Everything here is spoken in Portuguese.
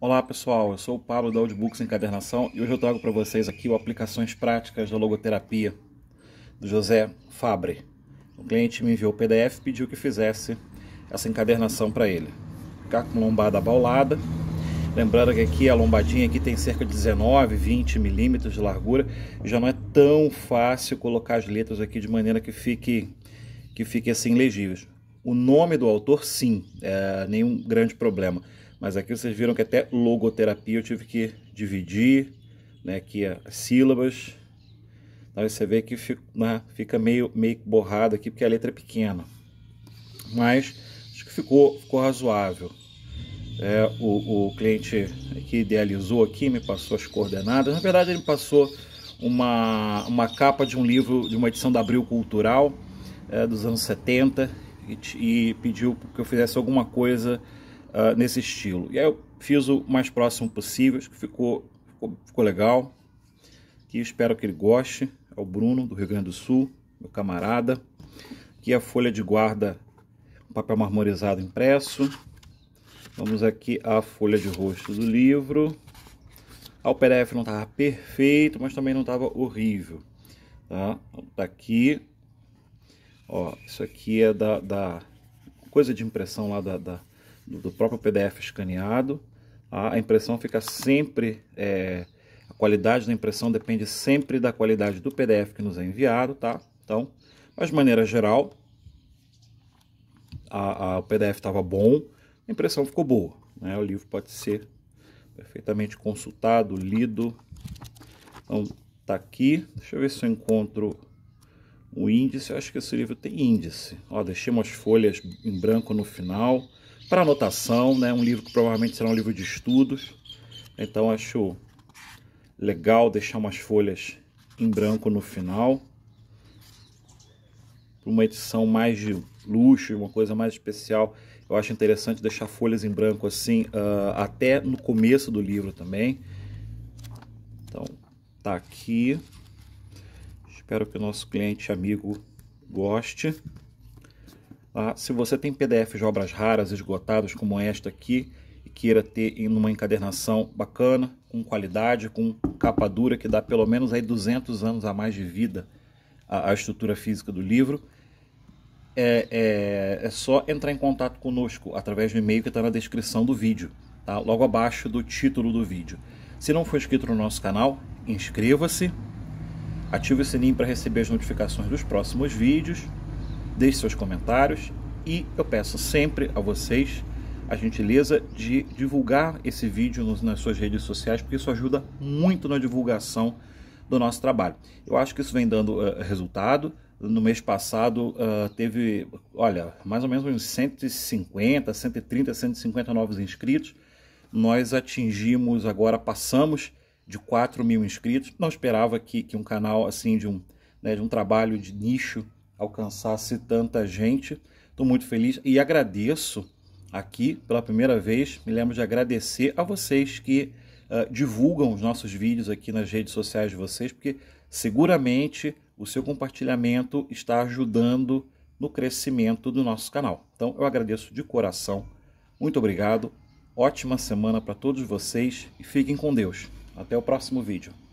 Olá pessoal, eu sou o Pablo da Audibooks Encadernação e hoje eu trago para vocês aqui o Aplicações Práticas da Logoterapia do José Fabre. O cliente me enviou o PDF e pediu que fizesse essa encadernação para ele. Ficar com lombada baulada. lembrando que aqui a lombadinha aqui tem cerca de 19, 20 milímetros de largura e já não é tão fácil colocar as letras aqui de maneira que fique, que fique assim legíveis. O nome do autor sim, é nenhum grande problema mas aqui vocês viram que até logoterapia eu tive que dividir né, aqui as sílabas. Aí você vê que né, fica, meio, meio borrado aqui porque a letra é pequena. Mas acho que ficou, ficou razoável. É, o, o cliente que idealizou aqui me passou as coordenadas. Na verdade, ele me passou uma, uma capa de um livro, de uma edição da Abril Cultural é, dos anos 70 e, e pediu que eu fizesse alguma coisa uh, nesse estilo. E aí eu fiz o mais próximo possível, acho que ficou, ficou, ficou legal. Que espero que ele goste. É o Bruno, do Rio Grande do Sul, meu camarada. Aqui é a folha de guarda, papel marmorizado impresso. Vamos aqui a folha de rosto do livro. Ah, o PDF não estava perfeito, mas também não estava horrível. Tá? tá aqui. Ó, isso aqui é da, da coisa de impressão lá da, da do próprio PDF escaneado. Tá? A impressão fica sempre, é, a qualidade da impressão depende sempre da qualidade do PDF que nos é enviado, tá? Então, mas de maneira geral, a, a, o PDF estava bom, a impressão ficou boa. Né? O livro pode ser perfeitamente consultado, lido. Então, tá aqui. Deixa eu ver se eu encontro o índice. Eu acho que esse livro tem índice. Ó, deixei umas folhas em branco no final para anotação, né? Um livro que provavelmente será um livro de estudos. Então acho legal deixar umas folhas em branco no final. Para uma edição mais de luxo, uma coisa mais especial, eu acho interessante deixar folhas em branco assim uh, até no começo do livro também. Então, tá aqui. Espero que o nosso cliente amigo goste. Ah, se você tem PDF de obras raras esgotadas como esta aqui e queira ter em uma encadernação bacana, com qualidade, com capa dura que dá pelo menos aí 200 anos a mais de vida à, à estrutura física do livro, é, é, é, só entrar em contato conosco através do e-mail que está na descrição do vídeo, tá? logo abaixo do título do vídeo. Se não for inscrito no nosso canal, inscreva-se, ative o sininho para receber as notificações dos próximos vídeos deixe seus comentários e eu peço sempre a vocês a gentileza de divulgar esse vídeo nos, nas suas redes sociais, porque isso ajuda muito na divulgação do nosso trabalho. Eu acho que isso vem dando uh, resultado. No mês passado uh, teve, olha, mais ou menos uns 150, 130, 150 novos inscritos. Nós atingimos agora, passamos de 4 mil inscritos. Não esperava que, que um canal assim de um, né, de um trabalho de nicho alcançasse tanta gente. Estou muito feliz e agradeço aqui pela primeira vez. Me lembro de agradecer a vocês que uh, divulgam os nossos vídeos aqui nas redes sociais de vocês, porque seguramente o seu compartilhamento está ajudando no crescimento do nosso canal. Então eu agradeço de coração. Muito obrigado. Ótima semana para todos vocês e fiquem com Deus. Até o próximo vídeo.